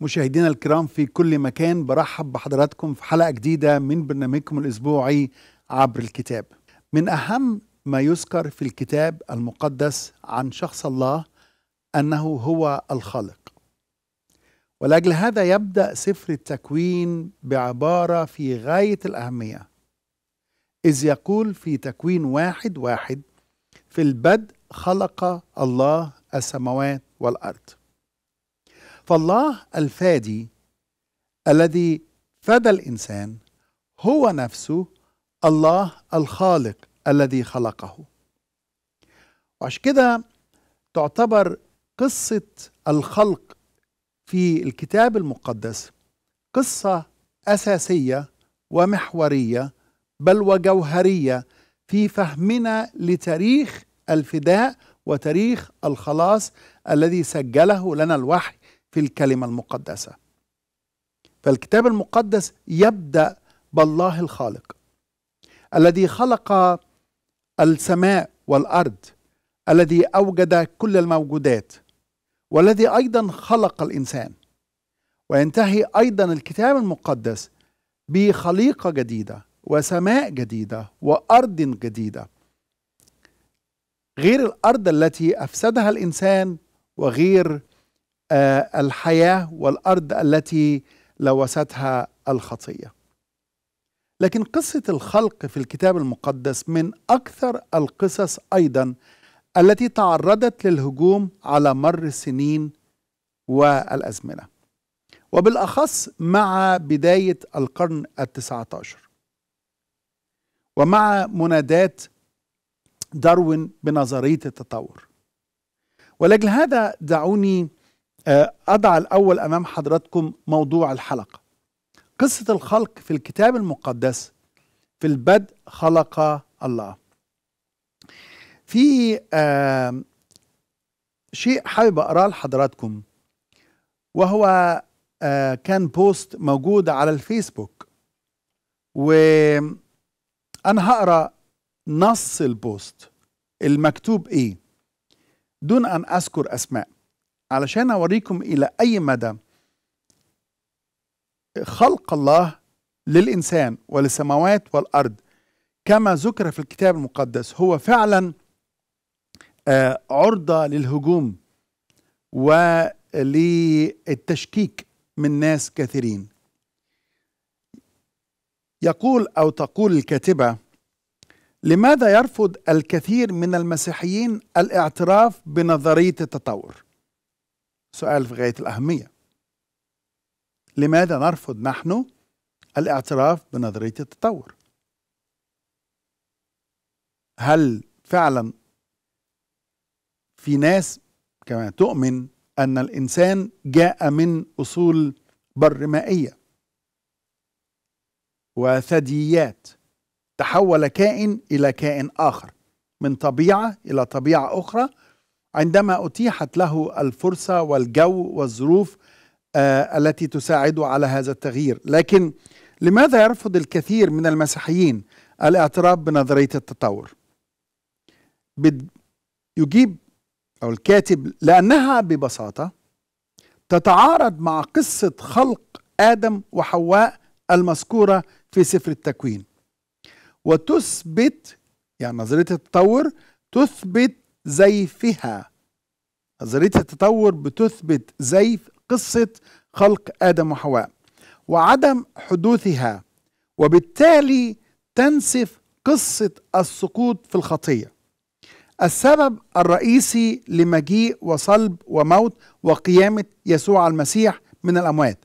مشاهدينا الكرام في كل مكان برحب بحضراتكم في حلقة جديدة من برنامجكم الأسبوعي عبر الكتاب من أهم ما يذكر في الكتاب المقدس عن شخص الله أنه هو الخالق ولأجل هذا يبدأ سفر التكوين بعبارة في غاية الأهمية إذ يقول في تكوين واحد واحد في البدء خلق الله السماوات والأرض فالله الفادي الذي فدى الانسان هو نفسه الله الخالق الذي خلقه وعشان كده تعتبر قصه الخلق في الكتاب المقدس قصه اساسيه ومحوريه بل وجوهريه في فهمنا لتاريخ الفداء وتاريخ الخلاص الذي سجله لنا الوحي في الكلمة المقدسة فالكتاب المقدس يبدأ بالله الخالق الذي خلق السماء والأرض الذي أوجد كل الموجودات والذي أيضا خلق الإنسان وينتهي أيضا الكتاب المقدس بخليقة جديدة وسماء جديدة وأرض جديدة غير الأرض التي أفسدها الإنسان وغير آه، الحياه والارض التي لوستها الخطيه لكن قصه الخلق في الكتاب المقدس من اكثر القصص ايضا التي تعرضت للهجوم على مر السنين والازمنه وبالاخص مع بدايه القرن التسعه عشر ومع منادات داروين بنظريه التطور ولاجل هذا دعوني آه، أضع الأول أمام حضراتكم موضوع الحلقة قصة الخلق في الكتاب المقدس في البدء خلق الله في آه شيء حابب أقراه لحضراتكم وهو آه كان بوست موجود على الفيسبوك وأنا هقرأ نص البوست المكتوب إيه دون أن أذكر أسماء علشان أوريكم إلى أي مدى خلق الله للإنسان وللسماوات والأرض كما ذكر في الكتاب المقدس هو فعلا آه، عرضة للهجوم وللتشكيك من ناس كثيرين يقول أو تقول الكاتبة لماذا يرفض الكثير من المسيحيين الاعتراف بنظرية التطور سؤال في غاية الأهمية لماذا نرفض نحن الاعتراف بنظرية التطور هل فعلا في ناس كما تؤمن أن الإنسان جاء من أصول برمائية وثدييات تحول كائن إلى كائن آخر من طبيعة إلى طبيعة أخرى عندما أتيحت له الفرصة والجو والظروف آه، التي تساعده على هذا التغيير لكن لماذا يرفض الكثير من المسيحيين الاعتراف بنظرية التطور يجيب أو الكاتب لأنها ببساطة تتعارض مع قصة خلق آدم وحواء المذكورة في سفر التكوين وتثبت يعني نظرية التطور تثبت زيفها نظرية التطور بتثبت زيف قصة خلق آدم وحواء وعدم حدوثها وبالتالي تنسف قصة السقوط في الخطية السبب الرئيسي لمجيء وصلب وموت وقيامة يسوع المسيح من الأموات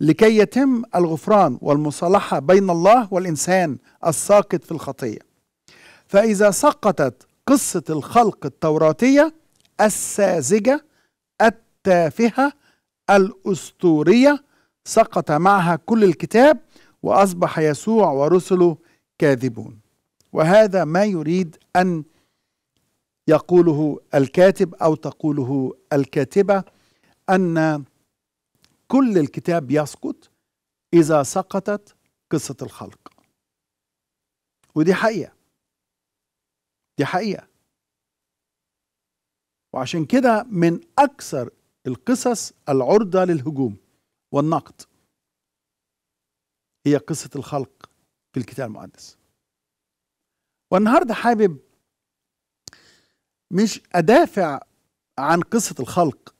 لكي يتم الغفران والمصالحة بين الله والإنسان الساقط في الخطية فإذا سقطت قصة الخلق التوراتية الساذجة التافهة الأسطورية سقط معها كل الكتاب وأصبح يسوع ورسله كاذبون وهذا ما يريد أن يقوله الكاتب أو تقوله الكاتبة أن كل الكتاب يسقط إذا سقطت قصة الخلق ودي حقيقة دي حقيقة وعشان كده من أكثر القصص العرضة للهجوم والنقد هي قصة الخلق في الكتاب المقدس والنهاردة حابب مش أدافع عن قصة الخلق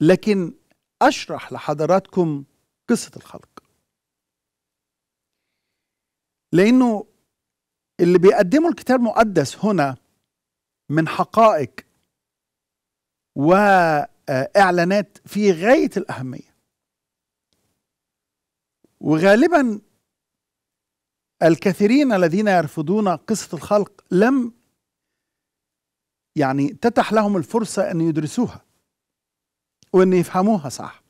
لكن أشرح لحضراتكم قصة الخلق لأنه اللي بيقدمه الكتاب المقدس هنا من حقائق واعلانات آه، في غايه الاهميه وغالبا الكثيرين الذين يرفضون قصه الخلق لم يعني تتح لهم الفرصه ان يدرسوها وان يفهموها صح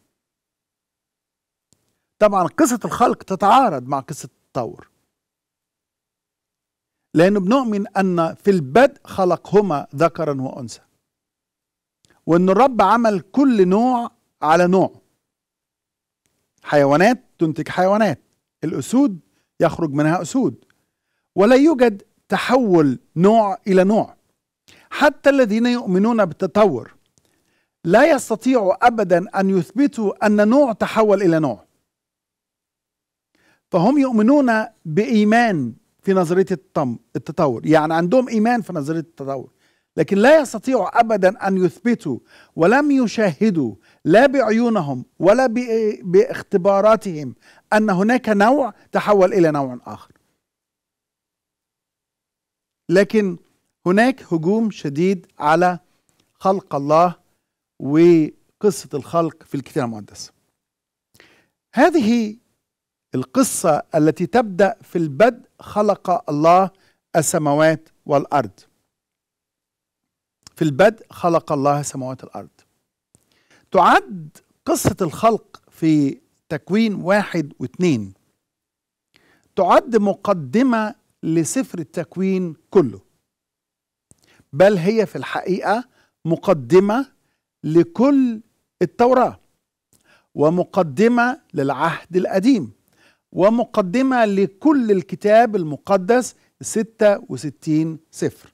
طبعا قصه الخلق تتعارض مع قصه التطور لأنه بنؤمن أن في البدء خلقهما ذكرا وأنثى وأن الرب عمل كل نوع على نوع حيوانات تنتج حيوانات الأسود يخرج منها أسود ولا يوجد تحول نوع إلى نوع حتى الذين يؤمنون بالتطور لا يستطيعوا أبدا أن يثبتوا أن نوع تحول إلى نوع فهم يؤمنون بإيمان في نظريه التطور يعني عندهم ايمان في نظريه التطور لكن لا يستطيعوا ابدا ان يثبتوا ولم يشاهدوا لا بعيونهم ولا باختباراتهم ان هناك نوع تحول الى نوع اخر لكن هناك هجوم شديد على خلق الله وقصه الخلق في الكتاب المقدس هذه القصة التي تبدأ في البدء خلق الله السماوات والأرض في البدء خلق الله السماوات والأرض تعد قصة الخلق في تكوين واحد واثنين تعد مقدمة لسفر التكوين كله بل هي في الحقيقة مقدمة لكل التوراة ومقدمة للعهد القديم ومقدمة لكل الكتاب المقدس 66 سفر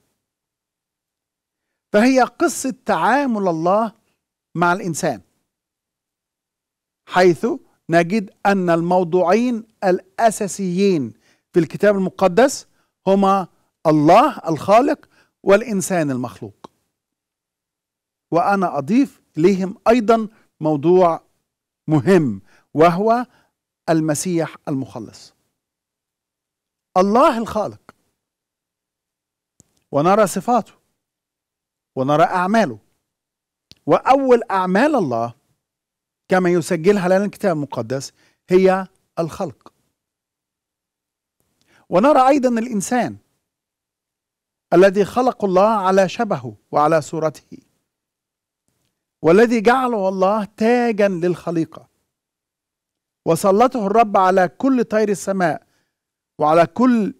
فهي قصة تعامل الله مع الإنسان حيث نجد أن الموضوعين الأساسيين في الكتاب المقدس هما الله الخالق والإنسان المخلوق وأنا أضيف لهم أيضا موضوع مهم وهو المسيح المخلص الله الخالق ونرى صفاته ونرى أعماله وأول أعمال الله كما يسجلها لنا الكتاب المقدس هي الخلق ونرى أيضا الإنسان الذي خلق الله على شبهه وعلى صورته والذي جعله الله تاجا للخليقه وسلطه الرب على كل طير السماء وعلى كل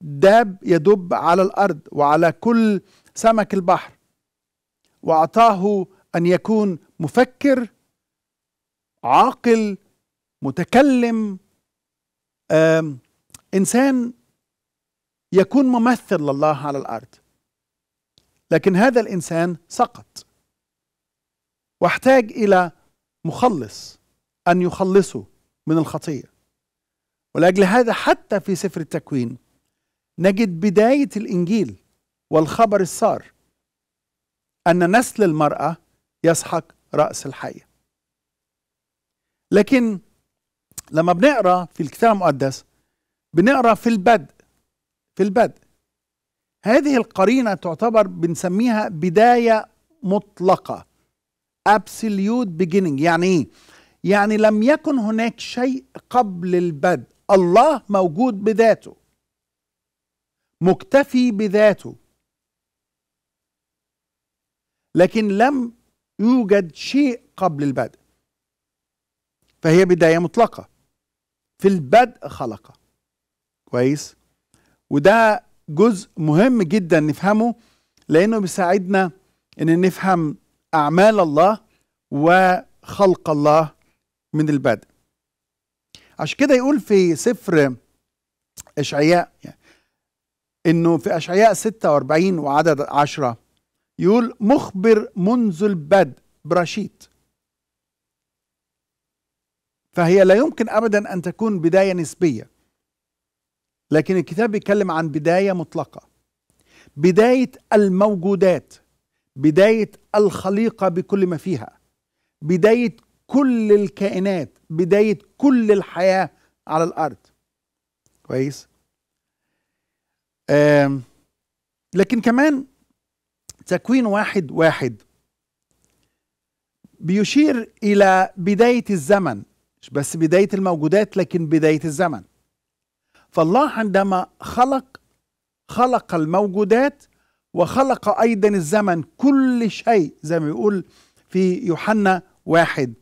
داب يدب على الارض وعلى كل سمك البحر واعطاه ان يكون مفكر عاقل متكلم انسان يكون ممثل لله على الارض لكن هذا الانسان سقط واحتاج الى مخلص ان يخلصه من الخطية ولأجل هذا حتى في سفر التكوين نجد بداية الإنجيل والخبر السار أن نسل المرأة يسحق رأس الحية لكن لما بنقرا في الكتاب المقدس بنقرا في البدء في البدء هذه القرينة تعتبر بنسميها بداية مطلقة absolute beginning يعني ايه يعني لم يكن هناك شيء قبل البدء الله موجود بذاته مكتفي بذاته لكن لم يوجد شيء قبل البدء فهي بداية مطلقة في البدء خلق كويس وده جزء مهم جدا نفهمه لأنه بيساعدنا إن نفهم أعمال الله وخلق الله من البدء عشان كده يقول في سفر اشعياء يعني انه في اشعياء 46 وعدد 10 يقول مخبر منذ البدء برشيد فهي لا يمكن ابدا ان تكون بدايه نسبيه لكن الكتاب بيتكلم عن بدايه مطلقه بدايه الموجودات بدايه الخليقه بكل ما فيها بدايه كل الكائنات بداية كل الحياة على الأرض كويس آم لكن كمان تكوين واحد واحد بيشير إلى بداية الزمن مش بس بداية الموجودات لكن بداية الزمن فالله عندما خلق خلق الموجودات وخلق أيضا الزمن كل شيء زي ما يقول في يوحنا واحد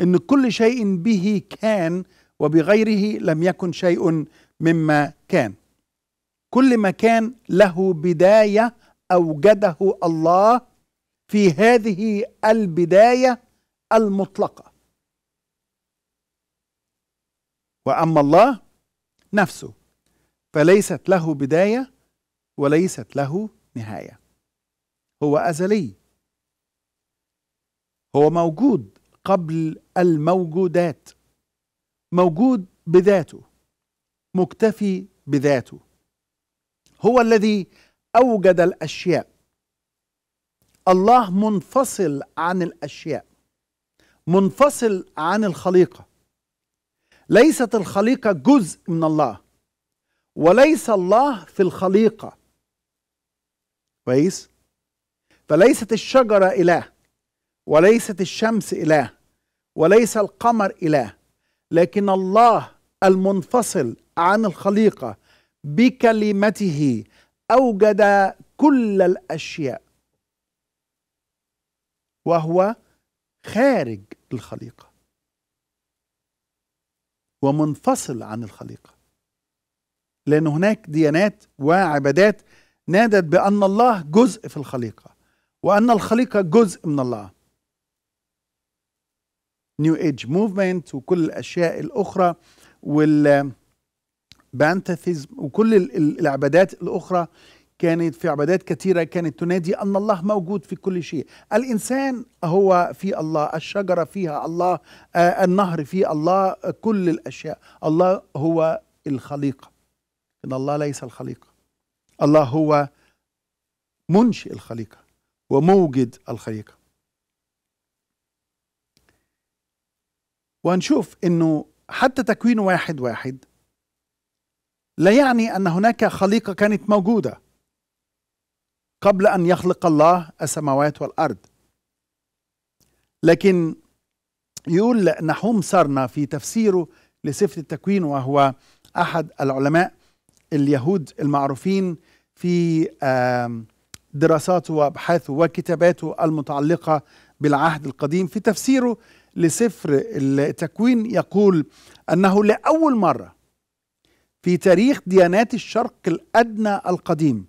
ان كل شيء به كان وبغيره لم يكن شيء مما كان كل ما كان له بدايه اوجده الله في هذه البدايه المطلقه واما الله نفسه فليست له بدايه وليست له نهايه هو ازلي هو موجود قبل الموجودات موجود بذاته مكتفي بذاته هو الذي اوجد الاشياء الله منفصل عن الاشياء منفصل عن الخليقه ليست الخليقه جزء من الله وليس الله في الخليقه كويس فليست الشجره اله وليست الشمس اله وليس القمر إله لكن الله المنفصل عن الخليقة بكلمته أوجد كل الأشياء وهو خارج الخليقة ومنفصل عن الخليقة لأن هناك ديانات وعبادات نادت بأن الله جزء في الخليقة وأن الخليقة جزء من الله نيو ايج موفمنت وكل الاشياء الاخرى وال بانتثيزم وكل العبادات الاخرى كانت في عبادات كثيره كانت تنادي ان الله موجود في كل شيء الانسان هو في الله الشجره فيها الله آه النهر في الله كل الاشياء الله هو الخليقه ان الله ليس الخليقه الله هو منشئ الخليقه وموجد الخليقه وهنشوف انه حتى تكوين واحد واحد لا يعني ان هناك خليقه كانت موجوده قبل ان يخلق الله السماوات والارض لكن يقول نحوم سارنا في تفسيره لسفر التكوين وهو احد العلماء اليهود المعروفين في دراساته وابحاثه وكتاباته المتعلقه بالعهد القديم في تفسيره لسفر التكوين يقول انه لاول مره في تاريخ ديانات الشرق الادنى القديم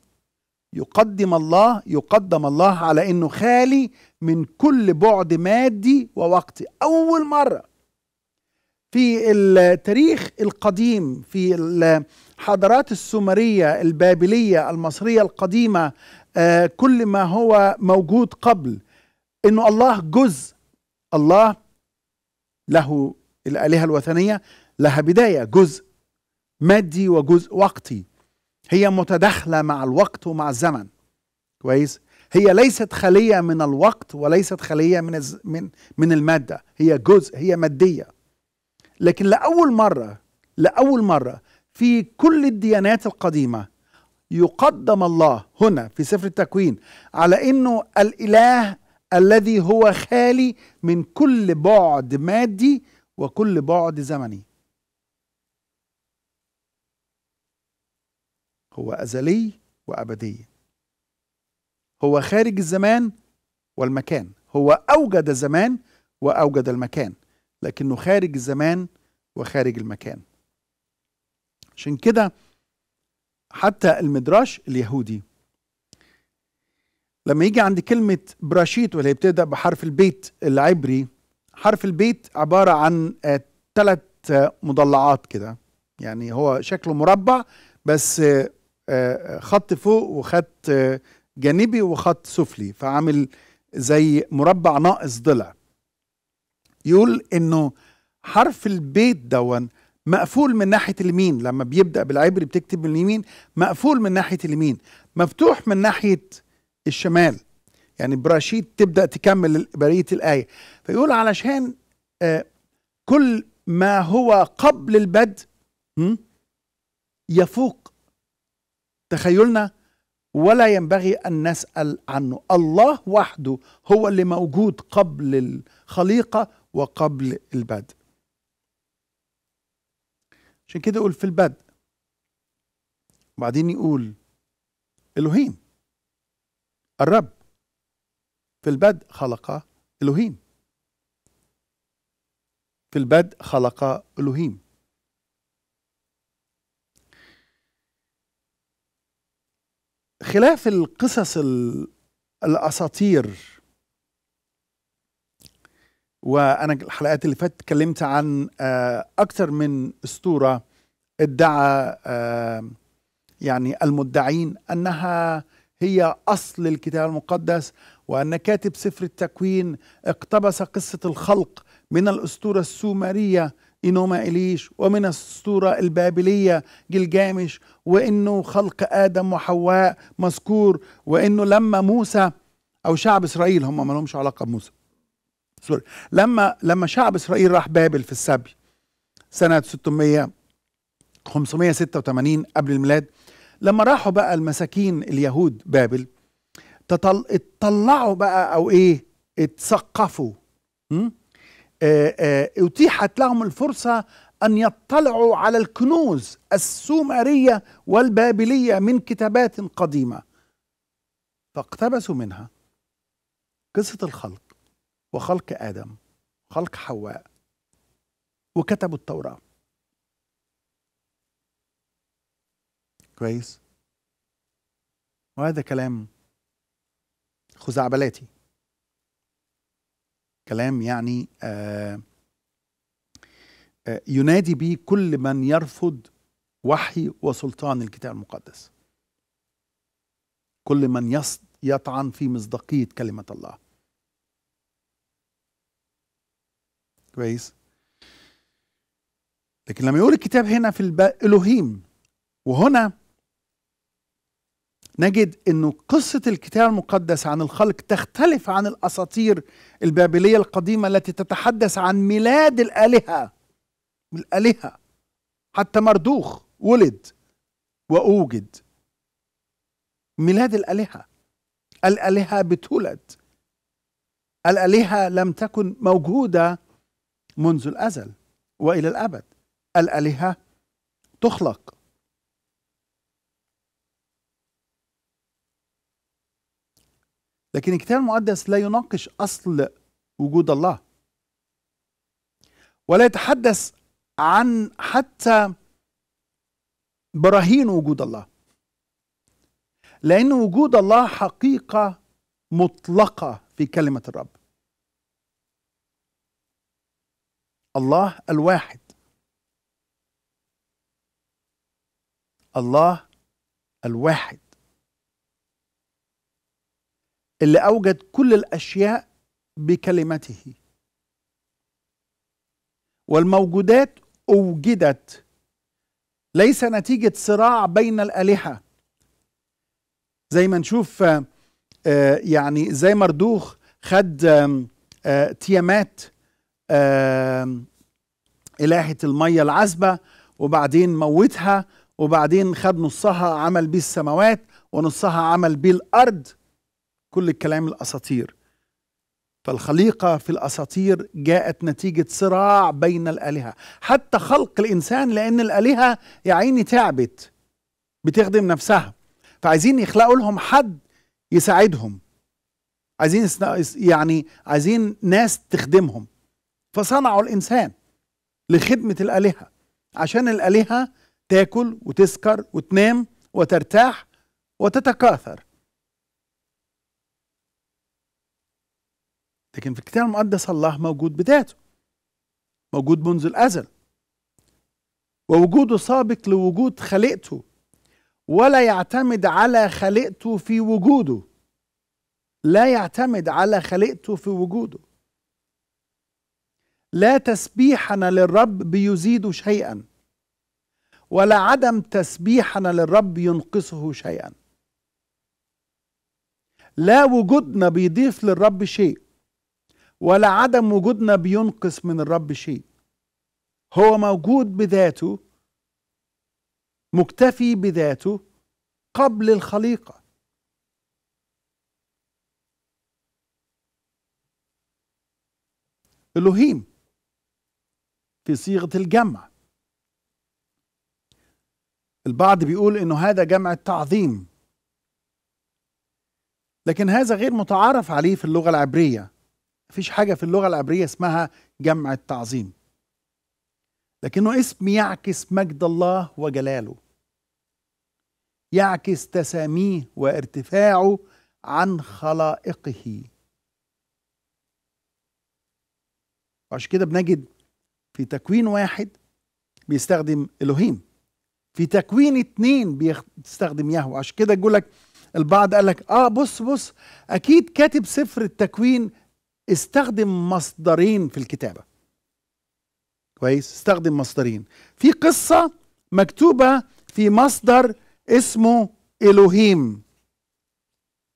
يقدم الله يقدم الله على انه خالي من كل بعد مادي ووقتي اول مره في التاريخ القديم في الحضارات السومريه البابليه المصريه القديمه آه، كل ما هو موجود قبل انه الله جزء الله له الآلهة الوثنية لها بداية جزء مادي وجزء وقتي هي متداخلة مع الوقت ومع الزمن كويس هي ليست خلية من الوقت وليست خلية من الز... من من المادة هي جزء هي مادية لكن لأول مرة لأول مرة في كل الديانات القديمة يقدم الله هنا في سفر التكوين على انه الاله الذي هو خالي من كل بعد مادي وكل بعد زمني هو أزلي وأبدي هو خارج الزمان والمكان هو أوجد الزمان وأوجد المكان لكنه خارج الزمان وخارج المكان عشان كده حتى المدراش اليهودي لما يجي عند كلمة براشيت واللي بتبدأ بحرف البيت العبري حرف البيت عبارة عن ثلاث آه، آه، مضلعات كده يعني هو شكله مربع بس آه، خط فوق وخط جانبي وخط سفلي فعامل زي مربع ناقص ضلع يقول انه حرف البيت دون مقفول من ناحية اليمين لما بيبدأ بالعبري بتكتب من اليمين مقفول من ناحية اليمين مفتوح من ناحية الشمال يعني براشيد تبدا تكمل بقيه الايه فيقول علشان آه، كل ما هو قبل البدء يفوق تخيلنا ولا ينبغي ان نسال عنه الله وحده هو اللي موجود قبل الخليقه وقبل البدء عشان كده يقول في البدء وبعدين يقول الوهيم الرب في البدء خلق الوهيم في البدء خلق الوهيم خلاف القصص الاساطير وانا الحلقات اللي فاتت اتكلمت عن آه، أكثر من اسطوره ادعى آه، يعني المدعين انها هي أصل الكتاب المقدس وأن كاتب سفر التكوين اقتبس قصة الخلق من الأسطورة السومرية إنوما إليش ومن الأسطورة البابلية جلجامش وإنه خلق آدم وحواء مذكور وإنه لما موسى أو شعب إسرائيل هم ما لهمش علاقة بموسى سوري لما لما شعب إسرائيل راح بابل في السبي سنة 600 586 قبل الميلاد لما راحوا بقى المساكين اليهود بابل تطل... اتطلعوا بقى او ايه اتثقفوا اتيحت لهم الفرصه ان يطلعوا على الكنوز السومريه والبابليه من كتابات قديمه فاقتبسوا منها قصه الخلق وخلق ادم وخلق حواء وكتبوا التوراه كويس وهذا كلام خزعبلاتي كلام يعني آآ آه، آآ آه، ينادي به كل من يرفض وحي وسلطان الكتاب المقدس كل من يطعن في مصداقية كلمة الله كويس لكن لما يقول الكتاب هنا في الب... إلهيم وهنا نجد أن قصة الكتاب المقدس عن الخلق تختلف عن الأساطير البابلية القديمة التي تتحدث عن ميلاد الآلهة الآلهة حتى مردوخ ولد وأوجد ميلاد الآلهة الآلهة بتولد الآلهة لم تكن موجودة منذ الأزل وإلى الأبد الآلهة تخلق لكن الكتاب المقدس لا يناقش أصل وجود الله ولا يتحدث عن حتى براهين وجود الله لأن وجود الله حقيقة مطلقة في كلمة الرب الله الواحد الله الواحد اللي أوجد كل الأشياء بكلمته والموجودات أوجدت ليس نتيجة صراع بين الآلهة زي ما نشوف آه، يعني زي مردوخ خد آه، تيامات إلهة المية العذبة وبعدين موتها وبعدين خد نصها عمل بيه السماوات ونصها عمل بيه الأرض كل الكلام الاساطير فالخليقة في الأساطير جاءت نتيجة صراع بين الآلهة حتى خلق الإنسان لأن الآلهة يا عيني تعبت بتخدم نفسها فعايزين يخلقوا لهم حد يساعدهم عايزين يعني عايزين ناس تخدمهم فصنعوا الإنسان لخدمة الآلهة عشان الآلهة تاكل وتسكر وتنام وترتاح وتتكاثر لكن في الكتاب المقدس الله موجود بذاته موجود منذ الأزل ووجوده سابق لوجود خليقته ولا يعتمد على خليقته في وجوده لا يعتمد على خليقته في وجوده لا تسبيحنا للرب بيزيد شيئا ولا عدم تسبيحنا للرب ينقصه شيئا لا وجودنا بيضيف للرب شيء ولا عدم وجودنا بينقص من الرب شيء هو موجود بذاته مكتفي بذاته قبل الخليقه الوهيم في صيغه الجمع البعض بيقول انه هذا جمع التعظيم لكن هذا غير متعارف عليه في اللغه العبريه فيش حاجة في اللغة العبرية اسمها جمع التعظيم لكنه اسم يعكس مجد الله وجلاله يعكس تساميه وارتفاعه عن خلائقه عشان كده بنجد في تكوين واحد بيستخدم الوهيم في تكوين اتنين بيستخدم يهو عشان كده يقول لك البعض قال لك اه بص بص اكيد كاتب سفر التكوين استخدم مصدرين في الكتابه كويس استخدم مصدرين في قصه مكتوبه في مصدر اسمه الوهيم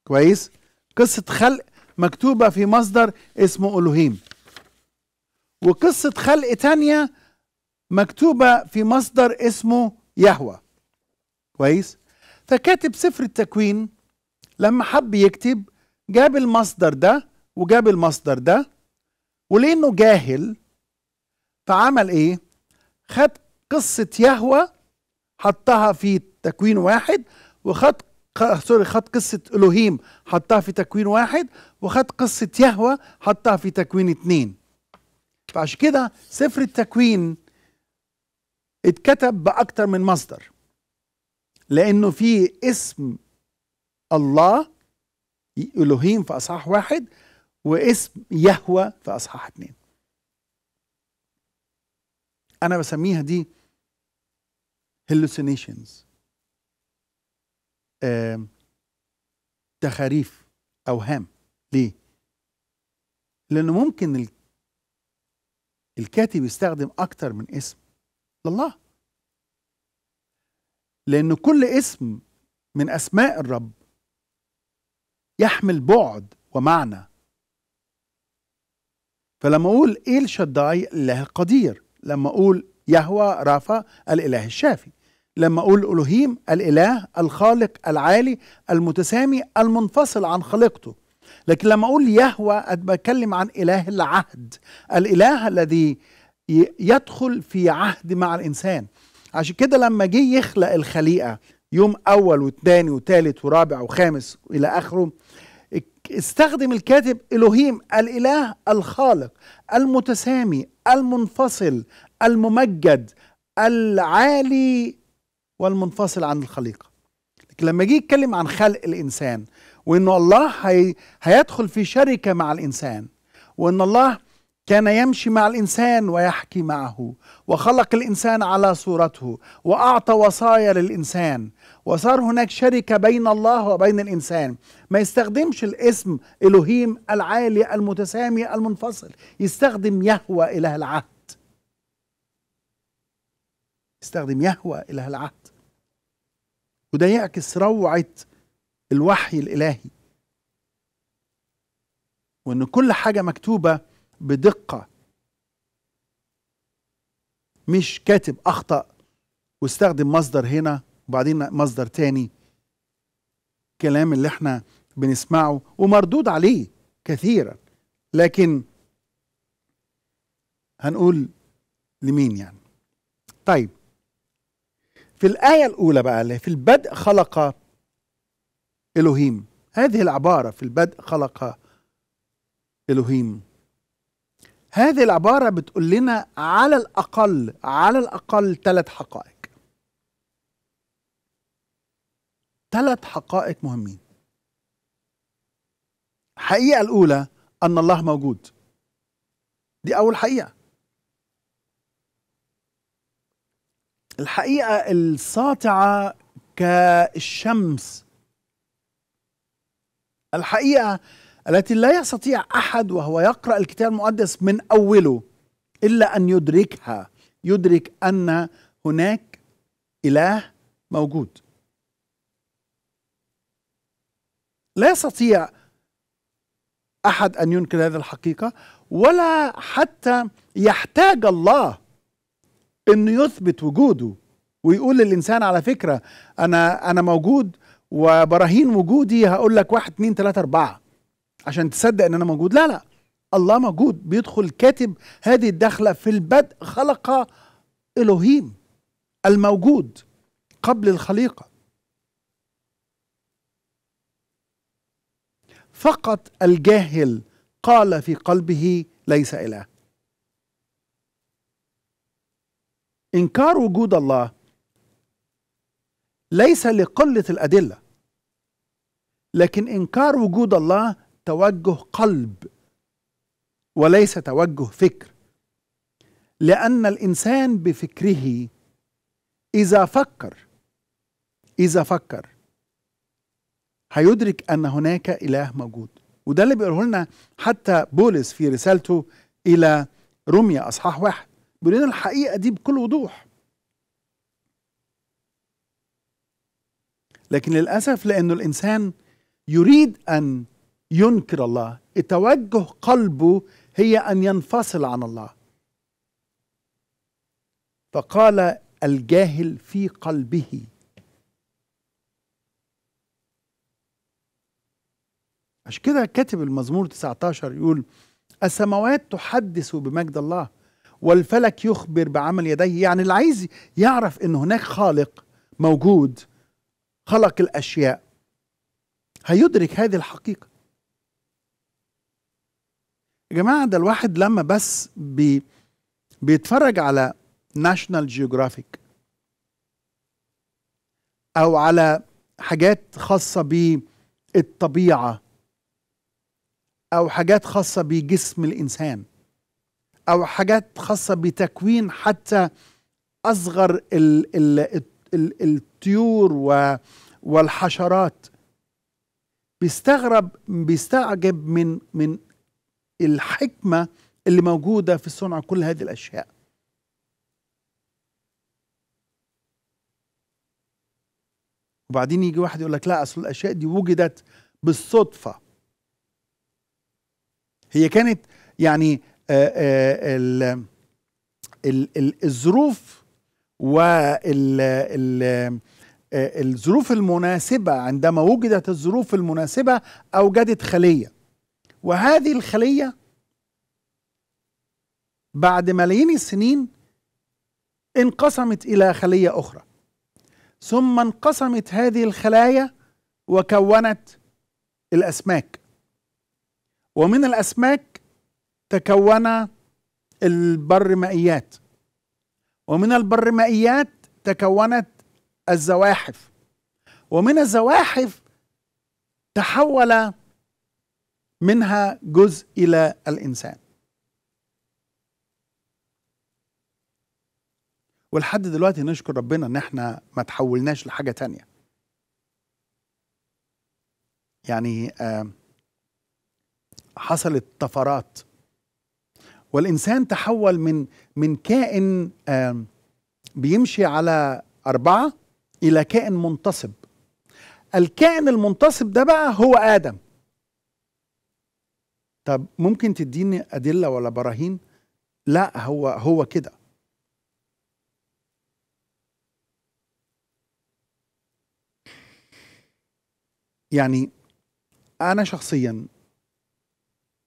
كويس قصه خلق مكتوبه في مصدر اسمه الوهيم وقصه خلق تانية مكتوبه في مصدر اسمه يهوى كويس فكاتب سفر التكوين لما حب يكتب جاب المصدر ده وجاب المصدر ده ولانه جاهل فعمل ايه خد قصه يهوى حطها في تكوين واحد وخد سوري خد قصة إلهيم حطها في تكوين واحد وخد قصة يهوى حطها في تكوين اتنين فعشان كده سفر التكوين اتكتب بأكتر من مصدر لأنه في اسم الله إلهيم في أصحاح واحد واسم يهوى في اصحاح اتنين انا بسميها دي هلوسينيشنز آه تخاريف اوهام ليه لانه ممكن الكاتب يستخدم اكتر من اسم لله لان كل اسم من اسماء الرب يحمل بعد ومعنى فلما أقول إيه شداي الإله القدير لما أقول يهوى رافا الإله الشافي لما أقول ألوهيم الإله الخالق العالي المتسامي المنفصل عن خليقته لكن لما أقول يهوى بتكلم عن إله العهد الإله الذي يدخل في عهد مع الإنسان عشان كده لما جه يخلق الخليقة يوم أول وثاني وثالث ورابع وخامس إلى آخره استخدم الكاتب الوهيم الاله الخالق المتسامي المنفصل الممجد العالي والمنفصل عن الخليقه لكن لما يجي يتكلم عن خلق الانسان وان الله هي... هيدخل في شركه مع الانسان وان الله كان يمشي مع الانسان ويحكي معه وخلق الانسان على صورته واعطى وصايا للانسان وصار هناك شركه بين الله وبين الانسان ما يستخدمش الاسم الوهيم العالي المتسامي المنفصل يستخدم يهوى اله العهد يستخدم يهوى اله العهد وده يعكس روعه الوحي الالهي وان كل حاجه مكتوبه بدقة مش كاتب أخطأ واستخدم مصدر هنا وبعدين مصدر تاني كلام اللي احنا بنسمعه ومردود عليه كثيرا لكن هنقول لمين يعني طيب في الآية الأولى بقى اللي في البدء خلق إلهيم هذه العبارة في البدء خلق إلهيم هذه العبارة بتقول لنا على الأقل على الأقل ثلاث حقائق ثلاث حقائق مهمين الحقيقة الأولى أن الله موجود دي أول حقيقة الحقيقة الساطعة كالشمس الحقيقة التي لا يستطيع احد وهو يقرا الكتاب المقدس من اوله الا ان يدركها يدرك ان هناك اله موجود لا يستطيع احد ان ينكر هذه الحقيقه ولا حتى يحتاج الله انه يثبت وجوده ويقول للانسان على فكره انا انا موجود وبراهين وجودي هقول لك واحد اثنين ثلاثه اربعه عشان تصدق ان انا موجود لا لا الله موجود بيدخل كاتب هذه الدخلة في البدء خلق إلهيم الموجود قبل الخليقة فقط الجاهل قال في قلبه ليس إله إنكار وجود الله ليس لقلة الأدلة لكن إنكار وجود الله توجه قلب وليس توجه فكر لان الانسان بفكره اذا فكر اذا فكر هيدرك ان هناك اله موجود وده اللي بيقوله لنا حتى بولس في رسالته الى روميا اصحاح واحد بيقول لنا الحقيقه دي بكل وضوح لكن للاسف لانه الانسان يريد ان ينكر الله توجه قلبه هي أن ينفصل عن الله فقال الجاهل في قلبه عشان كده كاتب المزمور 19 يقول السماوات تحدث بمجد الله والفلك يخبر بعمل يديه يعني اللي عايز يعرف ان هناك خالق موجود خلق الاشياء هيدرك هذه الحقيقه يا جماعه ده الواحد لما بس بي بيتفرج على ناشونال جيوغرافيك او على حاجات خاصه بالطبيعه او حاجات خاصه بجسم الانسان او حاجات خاصه بتكوين حتى اصغر ال ال ال الطيور والحشرات بيستغرب بيستعجب من من الحكمه اللي موجوده في صنع كل هذه الاشياء وبعدين يجي واحد يقول لك لا اصل الاشياء دي وجدت بالصدفه هي كانت يعني آه، آه، الظروف والظروف آه، المناسبه عندما وجدت الظروف المناسبه اوجدت خليه وهذه الخلية بعد ملايين السنين انقسمت إلى خلية أخرى ثم انقسمت هذه الخلايا وكونت الأسماك ومن الأسماك تكون البرمائيات ومن البرمائيات تكونت الزواحف ومن الزواحف تحول منها جزء إلى الإنسان ولحد دلوقتي نشكر ربنا ان احنا ما تحولناش لحاجه تانية يعني حصلت طفرات والانسان تحول من من كائن بيمشي على اربعه الى كائن منتصب الكائن المنتصب ده بقى هو ادم طب ممكن تديني ادله ولا براهين لا هو هو كده يعني انا شخصيا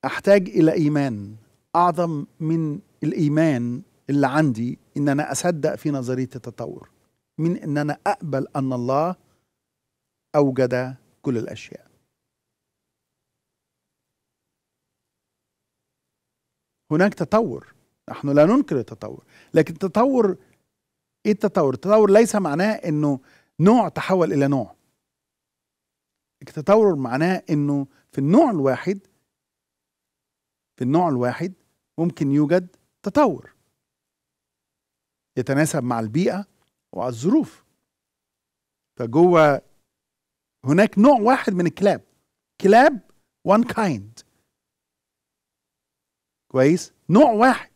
احتاج الى ايمان اعظم من الايمان اللي عندي ان انا اصدق في نظريه التطور من ان انا اقبل ان الله اوجد كل الاشياء هناك تطور نحن لا ننكر التطور لكن التطور ايه التطور التطور ليس معناه انه نوع تحول الى نوع التطور معناه انه في النوع الواحد في النوع الواحد ممكن يوجد تطور يتناسب مع البيئة ومع الظروف فجوه هناك نوع واحد من الكلاب كلاب one kind كويس نوع واحد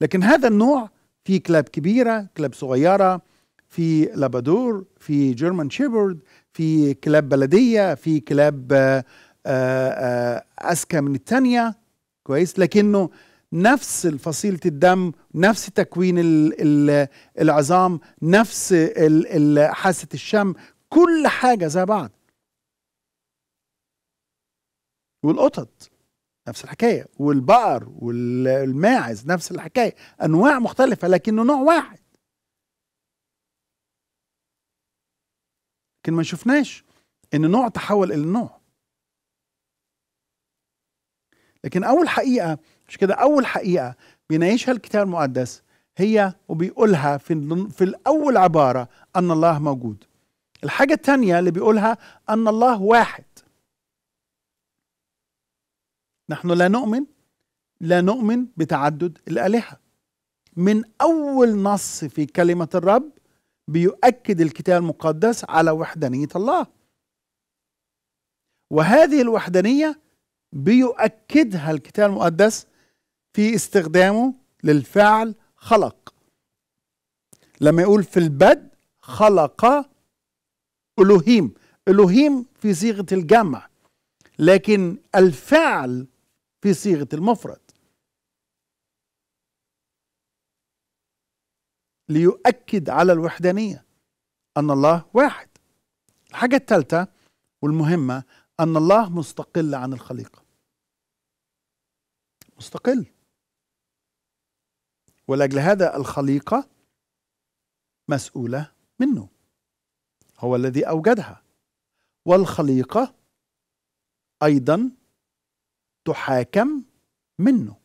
لكن هذا النوع في كلاب كبيرة كلاب صغيرة في لابادور في جيرمان شيبرد في كلاب بلدية في كلاب آآ آه، آه، أذكى من الثانية كويس لكنه نفس فصيلة الدم نفس تكوين الـ الـ العظام نفس ال حاسة الشم كل حاجة زي بعض والقطط نفس الحكايه والبقر والماعز نفس الحكايه انواع مختلفه لكنه نوع واحد لكن ما شفناش ان نوع تحول الى نوع لكن اول حقيقه مش كده اول حقيقه بيناقشها الكتاب المقدس هي وبيقولها في في الاول عباره ان الله موجود الحاجه الثانيه اللي بيقولها ان الله واحد نحن لا نؤمن لا نؤمن بتعدد الآلهة من أول نص في كلمة الرب بيؤكد الكتاب المقدس على وحدانية الله وهذه الوحدانية بيؤكدها الكتاب المقدس في استخدامه للفعل خلق لما يقول في البدء خلق الوهيم الوهيم في صيغه الجمع لكن الفعل في صيغه المفرد ليؤكد على الوحدانيه ان الله واحد الحاجه الثالثه والمهمه ان الله مستقل عن الخليقه مستقل ولاجل هذا الخليقه مسؤوله منه هو الذي اوجدها والخليقه ايضا تحاكم منه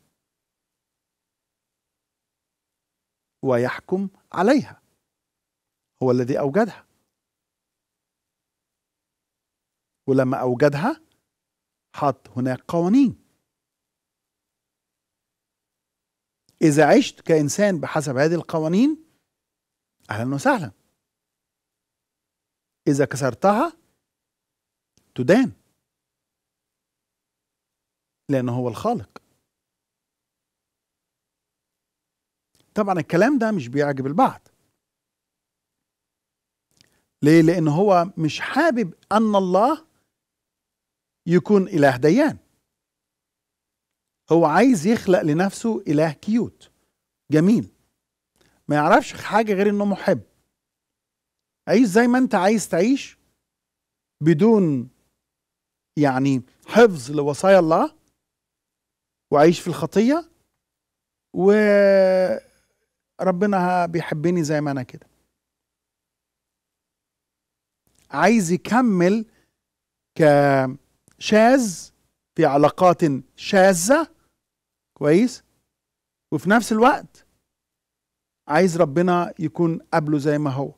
ويحكم عليها هو الذي أوجدها ولما أوجدها حط هناك قوانين إذا عشت كإنسان بحسب هذه القوانين أهلا وسهلا إذا كسرتها تدان لأنه هو الخالق طبعا الكلام ده مش بيعجب البعض ليه؟ لأن هو مش حابب أن الله يكون إله ديان هو عايز يخلق لنفسه إله كيوت جميل ما يعرفش حاجة غير إنه محب عيش زي ما أنت عايز تعيش بدون يعني حفظ لوصايا الله واعيش في الخطيه وربنا بيحبني زي ما انا كده عايز يكمل كشاذ في علاقات شاذه كويس وفي نفس الوقت عايز ربنا يكون قبله زي ما هو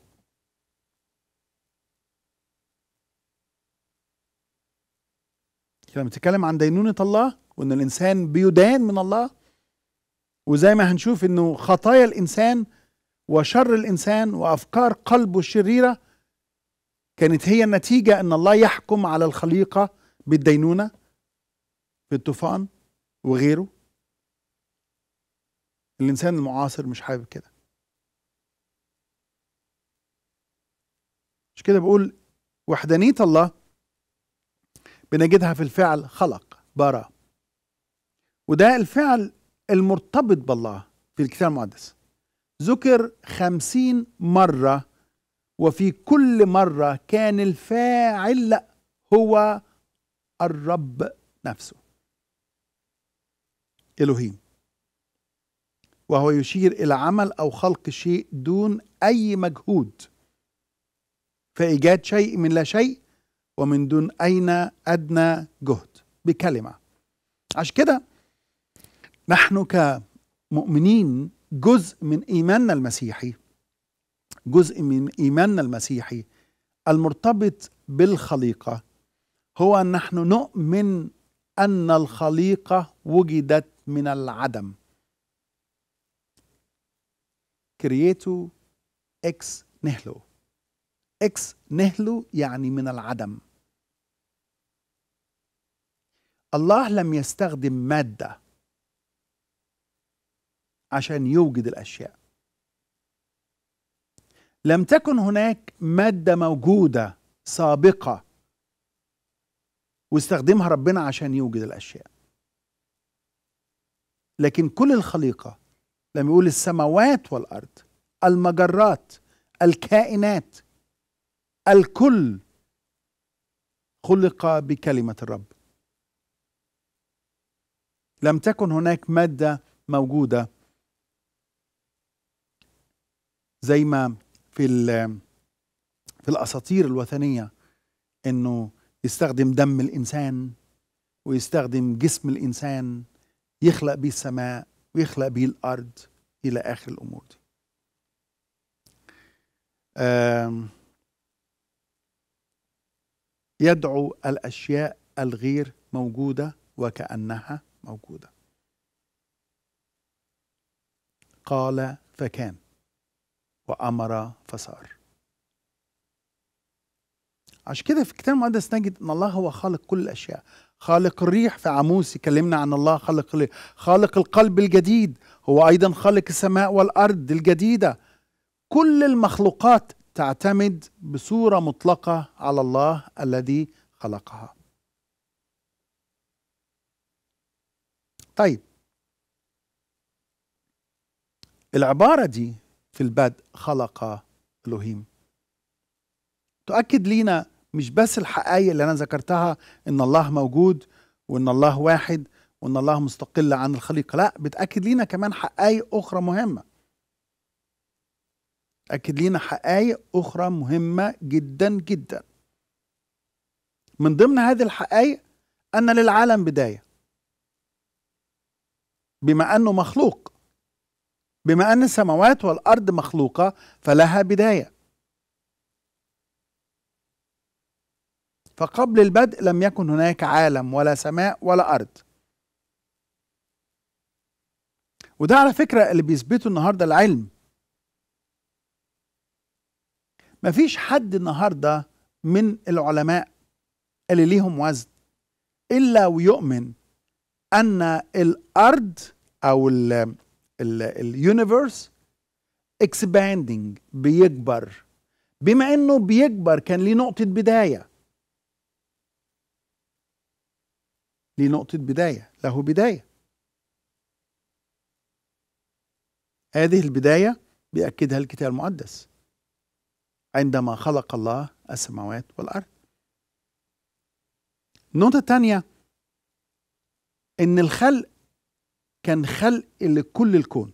لما بتتكلم عن دينونة الله وان الانسان بيدان من الله وزي ما هنشوف انه خطايا الانسان وشر الانسان وافكار قلبه الشريره كانت هي النتيجه ان الله يحكم على الخليقه بالدينونه في الطوفان وغيره الانسان المعاصر مش حابب كده مش كده بقول وحدانيه الله بنجدها في الفعل خلق برا وده الفعل المرتبط بالله في الكتاب المقدس ذكر خمسين مرة وفي كل مرة كان الفاعل هو الرب نفسه إلهيم وهو يشير إلى عمل أو خلق شيء دون أي مجهود فإيجاد شيء من لا شيء ومن دون أين أدنى جهد بكلمة عشان كده نحن كمؤمنين جزء من إيماننا المسيحي جزء من إيماننا المسيحي المرتبط بالخليقة هو أن نحن نؤمن أن الخليقة وجدت من العدم كرييتو اكس نهلو اكس نهلو يعني من العدم الله لم يستخدم ماده عشان يوجد الأشياء لم تكن هناك مادة موجودة سابقة واستخدمها ربنا عشان يوجد الأشياء لكن كل الخليقة لما يقول السماوات والأرض المجرات الكائنات الكل خلق بكلمة الرب لم تكن هناك مادة موجودة زي ما في في الاساطير الوثنيه انه يستخدم دم الانسان ويستخدم جسم الانسان يخلق بيه السماء ويخلق بيه الارض الى اخر الامور دي يدعو الاشياء الغير موجوده وكانها موجوده قال فكان وأمر فصار عشان كده في الكتاب المقدس نجد ان الله هو خالق كل الاشياء خالق الريح في عاموس يكلمنا عن الله خالق الريح خالق القلب الجديد هو ايضا خالق السماء والارض الجديده كل المخلوقات تعتمد بصوره مطلقه على الله الذي خلقها طيب العباره دي في البدء خلق الوهيم تؤكد لينا مش بس الحقائق اللي انا ذكرتها ان الله موجود وان الله واحد وان الله مستقل عن الخليقه لا بتاكد لينا كمان حقائق اخرى مهمه اكد لينا حقائق اخرى مهمه جدا جدا من ضمن هذه الحقائق ان للعالم بدايه بما انه مخلوق بما أن السماوات والأرض مخلوقة فلها بداية فقبل البدء لم يكن هناك عالم ولا سماء ولا أرض وده على فكرة اللي بيثبته النهاردة العلم مفيش حد النهاردة من العلماء اللي ليهم وزن إلا ويؤمن أن الأرض أو اليونيفرس اكسباندنج بيكبر بما انه بيكبر كان ليه نقطه بدايه ليه نقطه بدايه له بدايه هذه البدايه بياكدها الكتاب المقدس عندما خلق الله السماوات والارض النقطه الثانيه ان الخلق كان خلق لكل الكون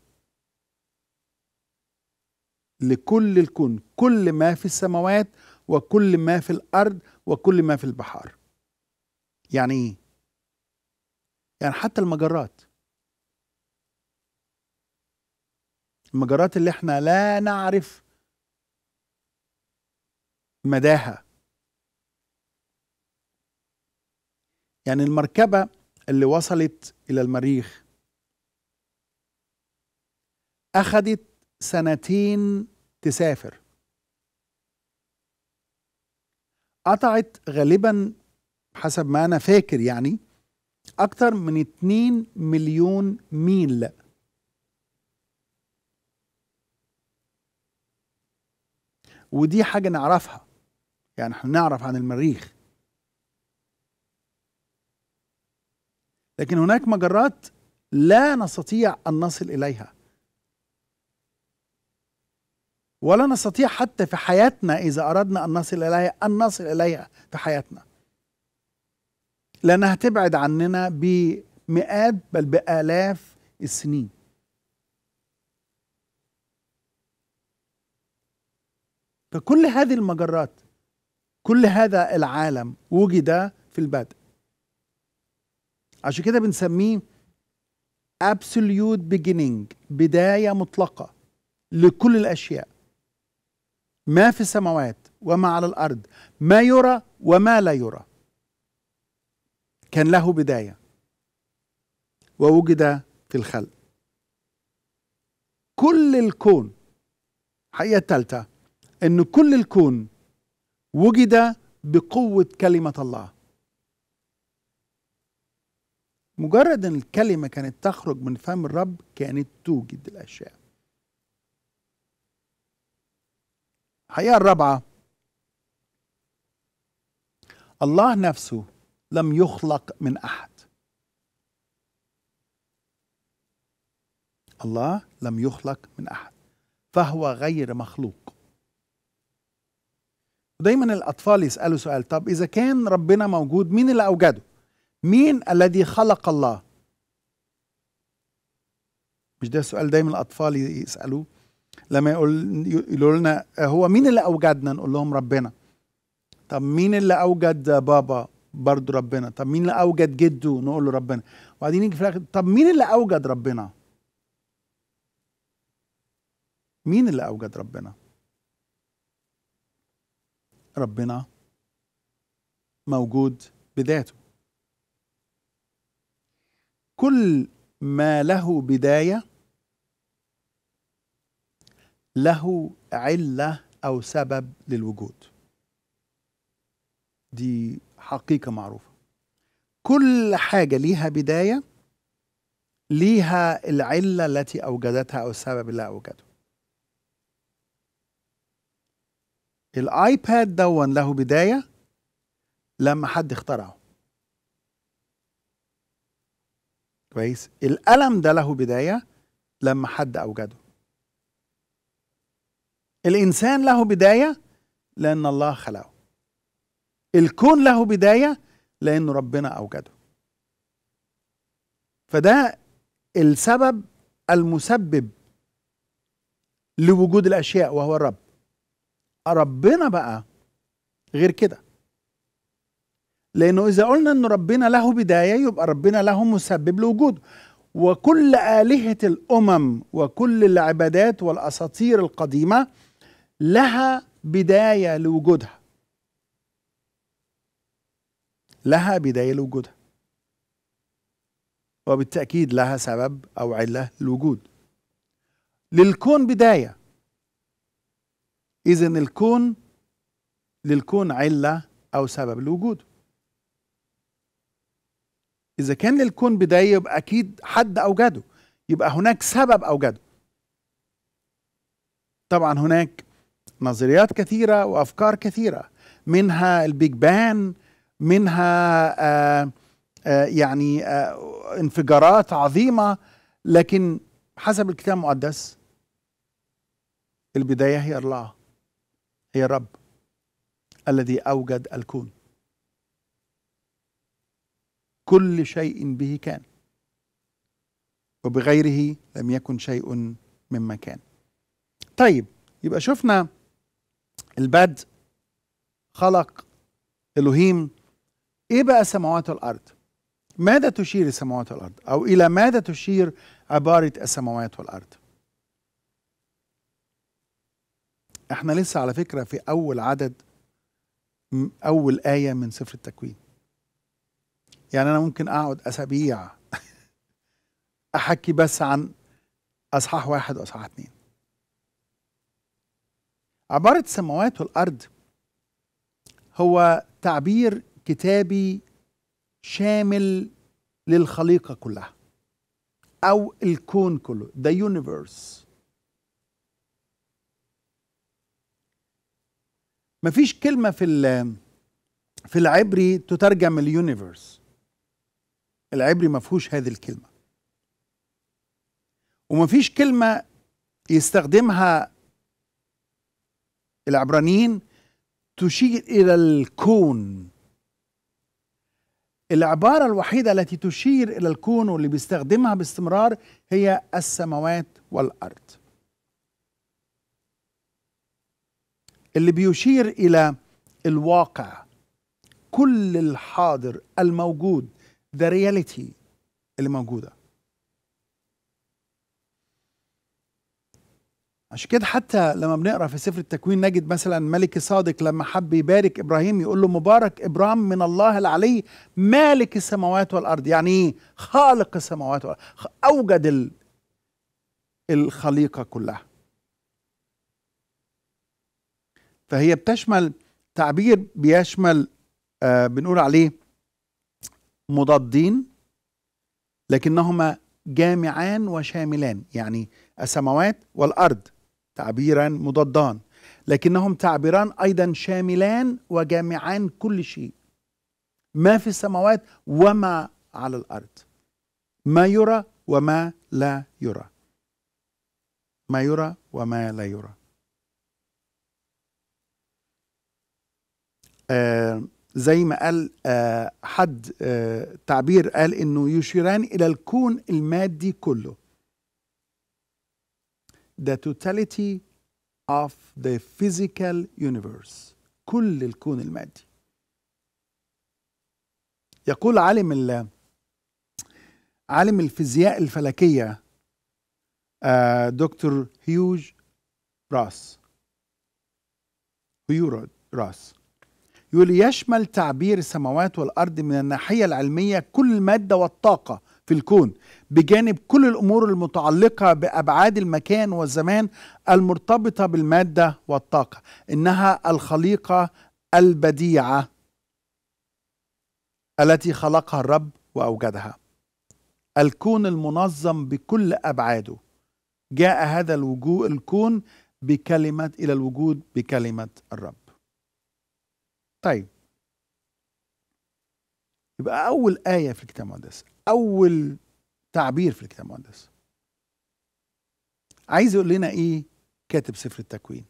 لكل الكون كل ما في السماوات وكل ما في الأرض وكل ما في البحار يعني إيه؟ يعني حتى المجرات المجرات اللي احنا لا نعرف مداها يعني المركبة اللي وصلت إلى المريخ أخذت سنتين تسافر قطعت غالبا حسب ما أنا فاكر يعني أكثر من 2 مليون ميل ودي حاجة نعرفها يعني احنا نعرف عن المريخ لكن هناك مجرات لا نستطيع أن نصل إليها ولا نستطيع حتى في حياتنا إذا أردنا أن نصل إليها أن نصل إليها في حياتنا لأنها تبعد عننا بمئات بل بآلاف السنين فكل هذه المجرات كل هذا العالم وجد في البدء عشان كده بنسميه absolute beginning بداية مطلقة لكل الأشياء ما في السماوات وما على الارض ما يرى وما لا يرى كان له بدايه ووجد في الخلق كل الكون حقيقه ثالثه ان كل الكون وجد بقوه كلمه الله مجرد ان الكلمه كانت تخرج من فم الرب كانت توجد الاشياء الحقيقة الرابعة الله نفسه لم يخلق من أحد الله لم يخلق من أحد فهو غير مخلوق دايما الأطفال يسألوا سؤال طب إذا كان ربنا موجود مين اللي أوجده مين الذي خلق الله مش ده السؤال دايما الأطفال يسألوه لما يقول يقولوا لنا هو مين اللي اوجدنا نقول لهم ربنا طب مين اللي اوجد بابا برضه ربنا طب مين اللي اوجد جده نقول له ربنا وبعدين يجي في الاخر طب مين اللي اوجد ربنا مين اللي اوجد ربنا ربنا موجود بذاته كل ما له بدايه له عله او سبب للوجود دي حقيقه معروفه كل حاجه ليها بدايه ليها العله التي اوجدتها او السبب اللي اوجده الايباد دون له بدايه لما حد اخترعه كويس القلم ده له بدايه لما حد اوجده الإنسان له بداية لأن الله خلقه الكون له بداية لأن ربنا أوجده فده السبب المسبب لوجود الأشياء وهو الرب ربنا بقى غير كده لأنه إذا قلنا أن ربنا له بداية يبقى ربنا له مسبب لوجوده وكل آلهة الأمم وكل العبادات والأساطير القديمة لها بداية لوجودها لها بداية لوجودها وبالتأكيد لها سبب أو علة للوجود للكون بداية إذا الكون للكون علة أو سبب لوجوده إذا كان للكون بداية يبقى أكيد حد أوجده يبقى هناك سبب أوجده طبعا هناك نظريات كثيرة وأفكار كثيرة منها البيج بان منها آآ آه، آآ آه، يعني آآ آه، انفجارات عظيمة لكن حسب الكتاب المقدس البداية هي الله هي الرب الذي أوجد الكون كل شيء به كان وبغيره لم يكن شيء مما كان طيب يبقى شفنا البدء خلق الوهيم ايه بقى سماوات الارض ماذا تشير السماوات والارض او الى ماذا تشير عباره السماوات والارض احنا لسه على فكره في اول عدد اول ايه من سفر التكوين يعني انا ممكن اقعد اسابيع احكي بس عن اصحاح واحد واصحاح اتنين عبارة السماوات والأرض هو تعبير كتابي شامل للخليقة كلها أو الكون كله the universe مفيش كلمة في في العبري تترجم اليونيفرس العبري ما فيهوش هذه الكلمة ومفيش كلمة يستخدمها العبرانيين تشير إلى الكون العبارة الوحيدة التي تشير إلى الكون واللي بيستخدمها باستمرار هي السماوات والأرض اللي بيشير إلى الواقع كل الحاضر الموجود ذا رياليتي اللي موجوده عشان كده حتى لما بنقرا في سفر التكوين نجد مثلا ملك صادق لما حب يبارك ابراهيم يقول له مبارك ابراهيم من الله العلي مالك السماوات والارض يعني ايه خالق السماوات والارض اوجد الخليقه كلها فهي بتشمل تعبير بيشمل آه بنقول عليه مضادين لكنهما جامعان وشاملان يعني السماوات والارض تعبيرا مضادان لكنهم تعبيران ايضا شاملان وجامعان كل شيء ما في السماوات وما على الارض ما يرى وما لا يرى ما يرى وما لا يرى آه زي ما قال آه حد آه تعبير قال انه يشيران الى الكون المادي كله the totality of the physical universe كل الكون المادي يقول عالم ال عالم الفيزياء الفلكية آه، دكتور هيوج راس هيوج راس يقول يشمل تعبير السماوات والأرض من الناحية العلمية كل المادة والطاقة في الكون بجانب كل الامور المتعلقه بابعاد المكان والزمان المرتبطه بالماده والطاقه انها الخليقه البديعه التي خلقها الرب واوجدها الكون المنظم بكل ابعاده جاء هذا الوجود الكون بكلمه الى الوجود بكلمه الرب طيب يبقى اول ايه في الكتاب المقدس اول تعبير في الكتاب المقدس عايز يقول لنا ايه كاتب سفر التكوين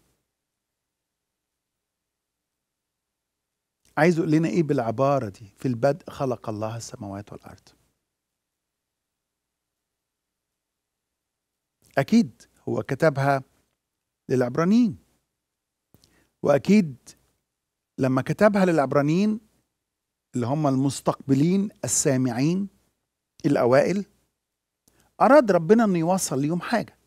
عايز يقول لنا ايه بالعباره دي في البدء خلق الله السماوات والارض اكيد هو كتبها للعبرانيين واكيد لما كتبها للعبرانيين اللي هم المستقبلين السامعين الأوائل أراد ربنا أن يوصل ليهم حاجة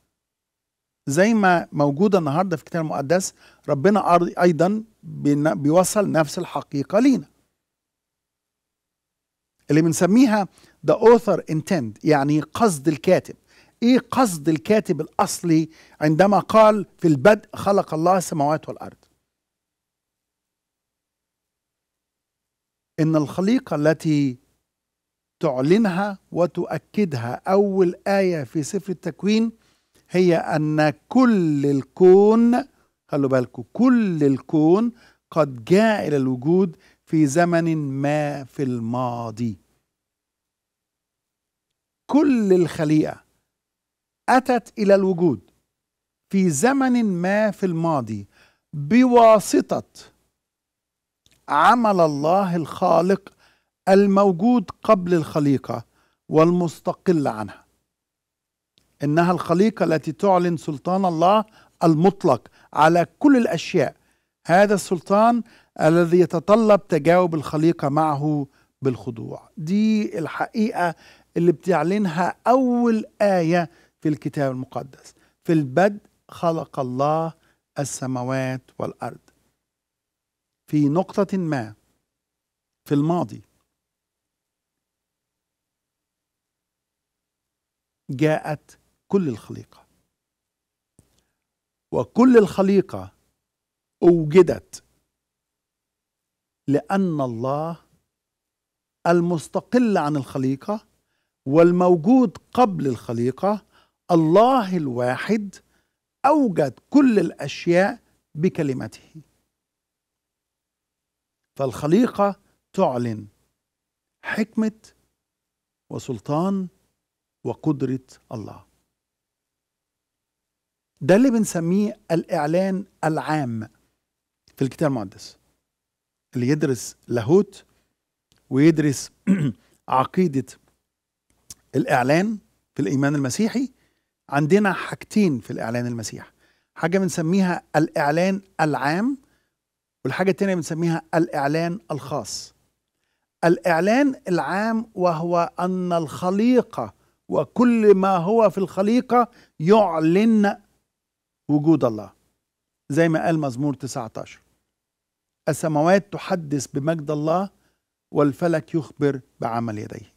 زي ما موجودة النهاردة في الكتاب المقدس ربنا أيضا بيوصل نفس الحقيقة لينا اللي بنسميها ذا اوثر انتند يعني قصد الكاتب ايه قصد الكاتب الاصلي عندما قال في البدء خلق الله السماوات والارض ان الخليقه التي تعلنها وتؤكدها أول آية في سفر التكوين هي أن كل الكون خلوا بالكم كل الكون قد جاء إلى الوجود في زمن ما في الماضي كل الخليقة أتت إلى الوجود في زمن ما في الماضي بواسطة عمل الله الخالق الموجود قبل الخليقة والمستقل عنها إنها الخليقة التي تعلن سلطان الله المطلق على كل الأشياء هذا السلطان الذي يتطلب تجاوب الخليقة معه بالخضوع دي الحقيقة اللي بتعلنها أول آية في الكتاب المقدس في البدء خلق الله السماوات والأرض في نقطة ما في الماضي جاءت كل الخليقه وكل الخليقه اوجدت لان الله المستقل عن الخليقه والموجود قبل الخليقه الله الواحد اوجد كل الاشياء بكلمته فالخليقه تعلن حكمه وسلطان وقدرة الله ده اللي بنسميه الإعلان العام في الكتاب المقدس اللي يدرس لاهوت ويدرس عقيدة الإعلان في الإيمان المسيحي عندنا حاجتين في الإعلان المسيح حاجة بنسميها الإعلان العام والحاجة التانية بنسميها الإعلان الخاص الإعلان العام وهو أن الخليقة وكل ما هو في الخليقة يعلن وجود الله زي ما قال مزمور 19 السماوات تحدث بمجد الله والفلك يخبر بعمل يديه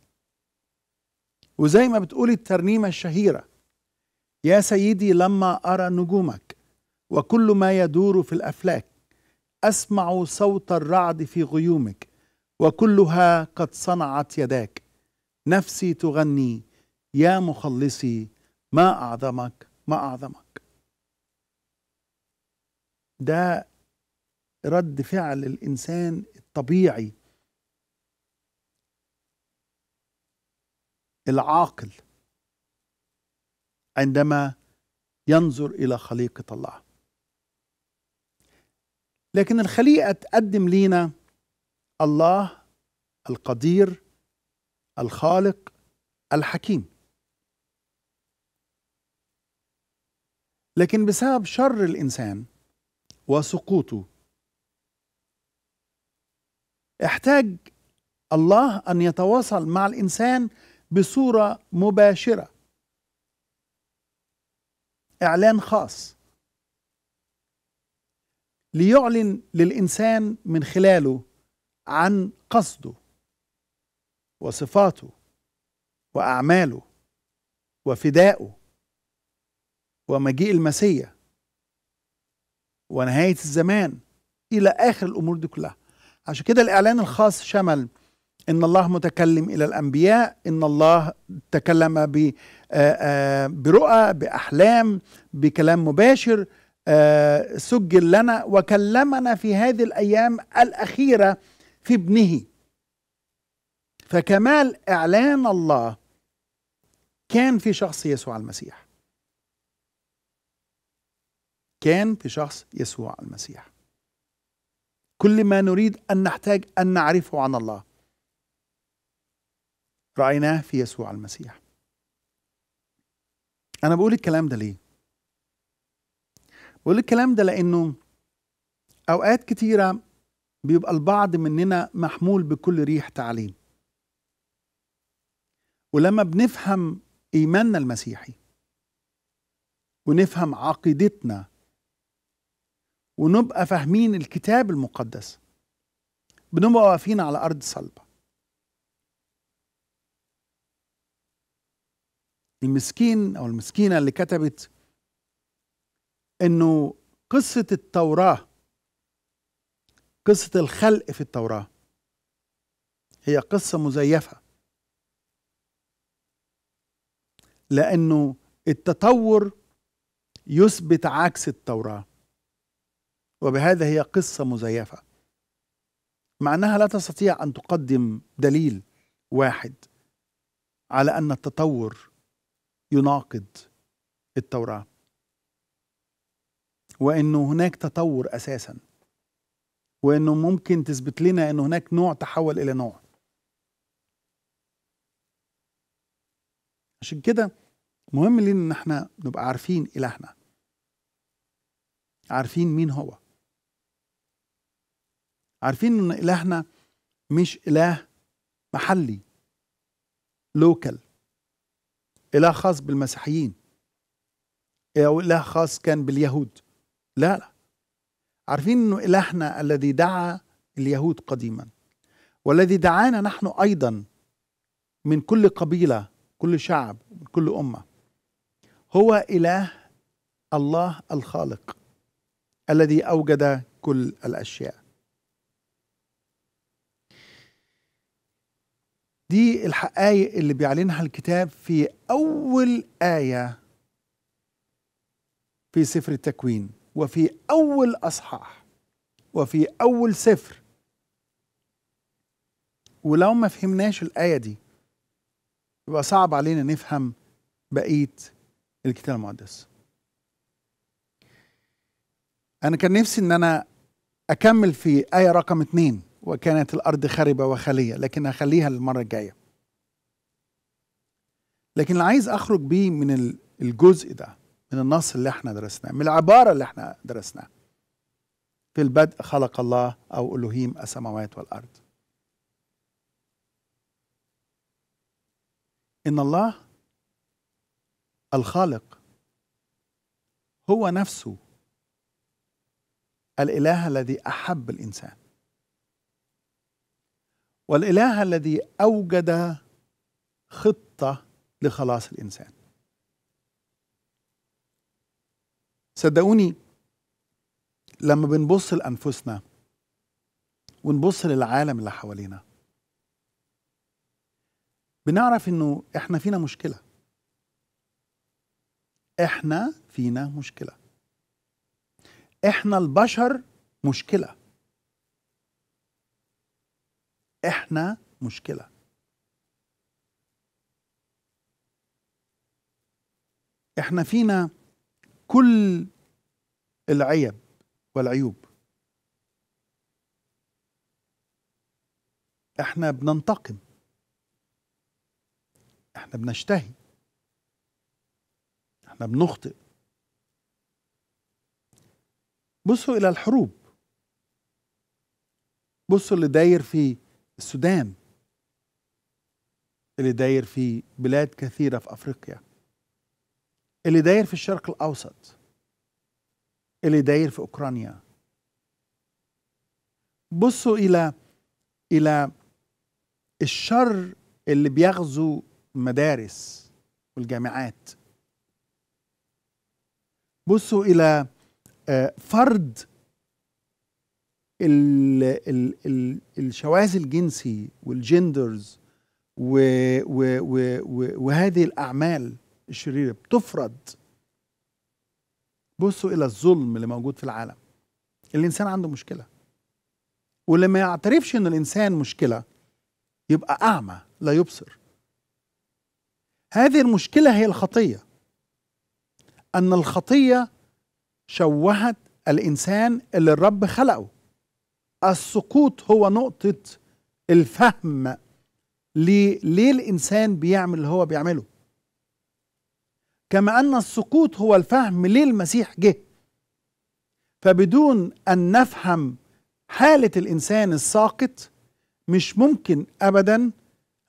وزي ما بتقول الترنيمة الشهيرة يا سيدي لما أرى نجومك وكل ما يدور في الأفلاك أسمع صوت الرعد في غيومك وكلها قد صنعت يداك نفسي تغني يا مخلصي ما أعظمك ما أعظمك ده رد فعل الإنسان الطبيعي العاقل عندما ينظر إلى خليقة الله لكن الخليقة تقدم لينا الله القدير الخالق الحكيم لكن بسبب شر الانسان وسقوطه احتاج الله ان يتواصل مع الانسان بصوره مباشره اعلان خاص ليعلن للانسان من خلاله عن قصده وصفاته واعماله وفدائه ومجيء المسيا ونهاية الزمان إلى آخر الأمور دي كلها عشان كده الإعلان الخاص شمل إن الله متكلم إلى الأنبياء إن الله تكلم آه، آه، برؤى بأحلام بكلام مباشر آه، سجل لنا وكلمنا في هذه الأيام الأخيرة في ابنه فكمال إعلان الله كان في شخص يسوع المسيح كان في شخص يسوع المسيح كل ما نريد أن نحتاج أن نعرفه عن الله رأيناه في يسوع المسيح أنا بقول الكلام ده ليه؟ بقول الكلام ده لأنه أوقات كتيرة بيبقى البعض مننا محمول بكل ريح تعليم ولما بنفهم إيماننا المسيحي ونفهم عقيدتنا ونبقى فاهمين الكتاب المقدس بنبقى واقفين على أرض صلبة المسكين أو المسكينة اللي كتبت إنه قصة التوراة قصة الخلق في التوراة هي قصة مزيفة لأنه التطور يثبت عكس التوراه وبهذا هي قصة مزيفة مع أنها لا تستطيع أن تقدم دليل واحد على أن التطور يناقض التوراة وأنه هناك تطور أساسا وأنه ممكن تثبت لنا أن هناك نوع تحول إلى نوع عشان كده مهم لنا ان احنا نبقى عارفين الهنا عارفين مين هو عارفين ان الهنا مش اله محلي لوكال اله خاص بالمسيحيين او اله خاص كان باليهود لا لا عارفين انه الهنا الذي دعا اليهود قديما والذي دعانا نحن ايضا من كل قبيله كل شعب من كل امه هو اله الله الخالق الذي اوجد كل الاشياء دي الحقائق اللي بيعلنها الكتاب في أول آية في سفر التكوين وفي أول أصحاح وفي أول سفر ولو ما فهمناش الآية دي يبقى صعب علينا نفهم بقية الكتاب المقدس أنا كان نفسي إن أنا أكمل في آية رقم اتنين وكانت الأرض خربة وخالية لكن هخليها للمرة الجاية لكن اللي عايز أخرج بيه من الجزء ده من النص اللي احنا درسناه من العبارة اللي احنا درسناها في البدء خلق الله أو ألوهيم السماوات والأرض إن الله الخالق هو نفسه الإله الذي أحب الإنسان والاله الذي اوجد خطه لخلاص الانسان صدقوني لما بنبص لانفسنا ونبص للعالم اللي حوالينا بنعرف انه احنا فينا مشكله احنا فينا مشكله احنا البشر مشكله احنا مشكله احنا فينا كل العيب والعيوب احنا بننتقم احنا بنشتهي احنا بنخطئ بصوا الى الحروب بصوا اللي داير في السودان اللي داير في بلاد كثيرة في أفريقيا اللي داير في الشرق الأوسط اللي داير في أوكرانيا بصوا إلى إلى الشر اللي بيغزو المدارس والجامعات بصوا إلى آه، فرد ال ال الـ الشواذ الجنسي والجندرز و و و و وهذه الأعمال الشريرة بتفرض بصوا إلى الظلم اللي موجود في العالم الإنسان عنده مشكلة واللي ما يعترفش إن الإنسان مشكلة يبقى أعمى لا يبصر هذه المشكلة هي الخطية أن الخطية شوهت الإنسان اللي الرب خلقه السقوط هو نقطة الفهم ليه, الإنسان بيعمل اللي هو بيعمله كما أن السقوط هو الفهم ليه المسيح جه فبدون أن نفهم حالة الإنسان الساقط مش ممكن أبدا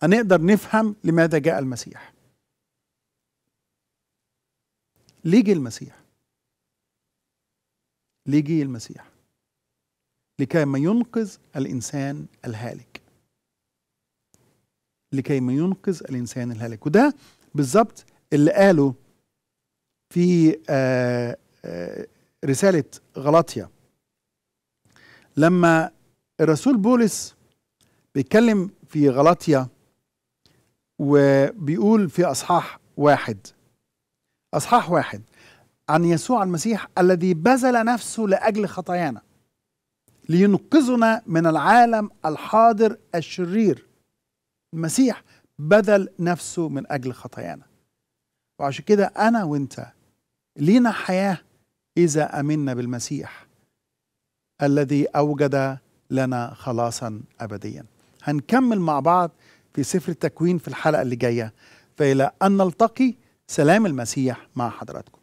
هنقدر نفهم لماذا جاء المسيح ليه جه المسيح ليه جه المسيح لكيما ينقذ الإنسان الهالك لكيما ينقذ الإنسان الهالك وده بالظبط اللي قاله في آآ آه، آآ آه، رسالة غلاطيا لما الرسول بولس بيتكلم في غلاطيا وبيقول في أصحاح واحد أصحاح واحد عن يسوع المسيح الذي بذل نفسه لأجل خطايانا لينقذنا من العالم الحاضر الشرير المسيح بذل نفسه من أجل خطايانا وعشان كده أنا وإنت لينا حياة إذا أمنا بالمسيح الذي أوجد لنا خلاصا أبديا هنكمل مع بعض في سفر التكوين في الحلقة اللي جاية فإلى أن نلتقي سلام المسيح مع حضراتكم